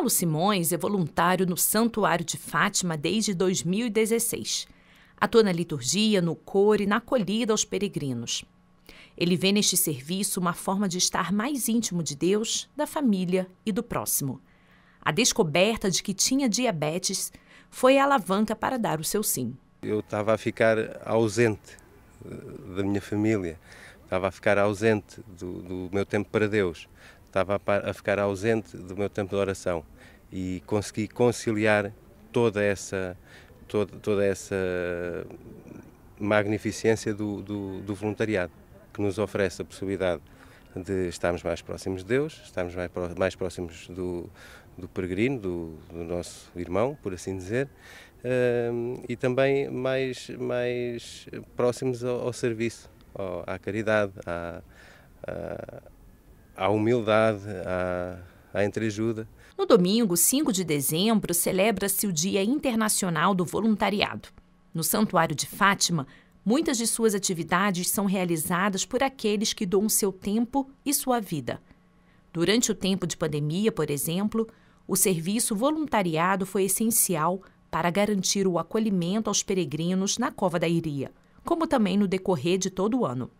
Paulo Simões é voluntário no Santuário de Fátima desde 2016. Atua na liturgia, no cor e na acolhida aos peregrinos. Ele vê neste serviço uma forma de estar mais íntimo de Deus, da família e do próximo. A descoberta de que tinha diabetes foi a alavanca para dar o seu sim. Eu estava a ficar ausente eh, da minha família, estava a ficar ausente do, do meu tempo para Deus, estava a, ficar ausente do meu tempo de oração e consegui conciliar toda essa toda, toda essa magnificência do, do, do voluntariado que nos oferece a possibilidade de estarmos mais próximos de Deus, estarmos mais, mais próximos do, do peregrino, do, do, nosso irmão, por assim dizer, uh, e também mais, mais próximos ao, ao serviço, ao, à caridade, à, à à humildade, à, à entreajuda. No domingo, 5 de dezembro, celebra-se o Dia Internacional do Voluntariado. No Santuário de Fátima, muitas de suas atividades são realizadas por aqueles que doam seu tempo e sua vida. Durante o tempo de pandemia, por exemplo, o serviço voluntariado foi essencial para garantir o acolhimento aos peregrinos na Cova da Iria, como também no decorrer de todo o ano.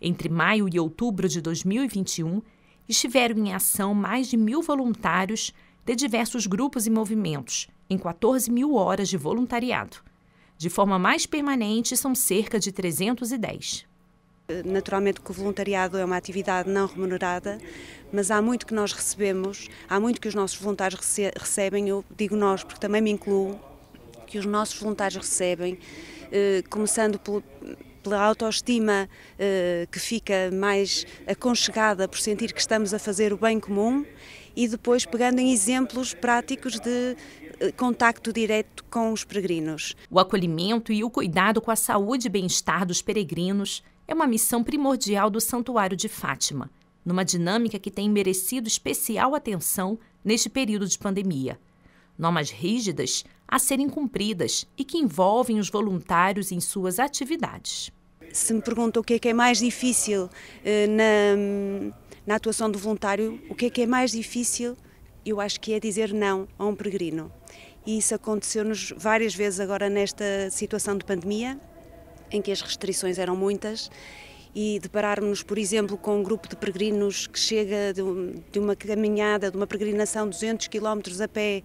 Entre maio e outubro de 2021, estiveram em ação mais de mil voluntários de diversos grupos e movimentos, em 14 mil horas de voluntariado. De forma mais permanente, são cerca de 310. Naturalmente que o voluntariado é uma atividade não remunerada, mas há muito que nós recebemos, há muito que os nossos voluntários rece recebem, eu digo nós porque também me incluo, que os nossos voluntários recebem, eh, começando pelo, pela autoestima eh, que fica mais aconchegada por sentir que estamos a fazer o bem comum e depois pegando em exemplos práticos de eh, contacto direto com os peregrinos. O acolhimento e o cuidado com a saúde e bem-estar dos peregrinos é uma missão primordial do Santuário de Fátima, numa dinâmica que tem merecido especial atenção neste período de pandemia. Normas rígidas a serem cumpridas e que envolvem os voluntários em suas atividades. Se me perguntam o que é que é mais difícil eh, na, na atuação do voluntário, o que é que é mais difícil, eu acho que é dizer não a um peregrino. E isso aconteceu-nos várias vezes agora nesta situação de pandemia, em que as restrições eram muitas e depararmos-nos, por exemplo, com um grupo de peregrinos que chega de, uma caminhada, de uma peregrinação 200 km a pé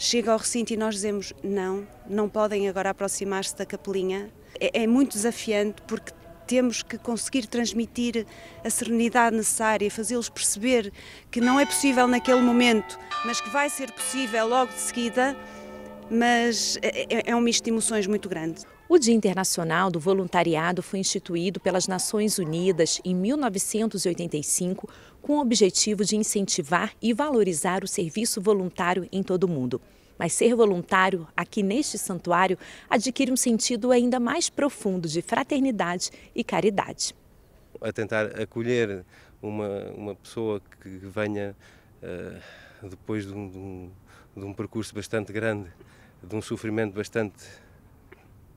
chega ao recinto e nós dizemos não, não podem agora aproximar-se da capelinha. É, é muito desafiante porque temos que conseguir transmitir a serenidade necessária, fazê-los perceber que não é possível naquele momento, mas que vai ser possível logo de seguida. Mas é, é, é um misto de emoções muito grande. O Dia Internacional do Voluntariado foi instituído pelas Nações Unidas em 1985 com o objetivo de incentivar e valorizar o serviço voluntário em todo o mundo. Mas ser voluntário aqui neste santuário adquire um sentido ainda mais profundo de fraternidade e caridade. A tentar acolher uma, uma pessoa que venha uh, depois de um, de, um, de um percurso bastante grande, de um sofrimento bastante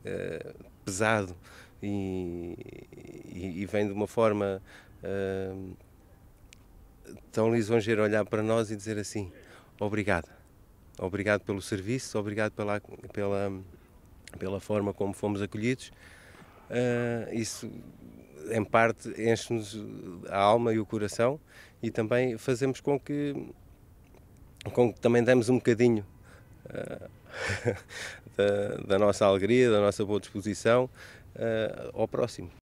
eh, pesado e, e, e, vem de uma forma uh, tão lisonjeira olhar para nós e dizer assim: obrigado, obrigado pelo serviço, obrigado pela, pela, pela forma como fomos acolhidos. Uh, isso em parte enche-nos a alma e o coração e também fazemos com que, com que também demos um bocadinho uh, da, da nossa alegria, da nossa boa disposição uh, ao próximo.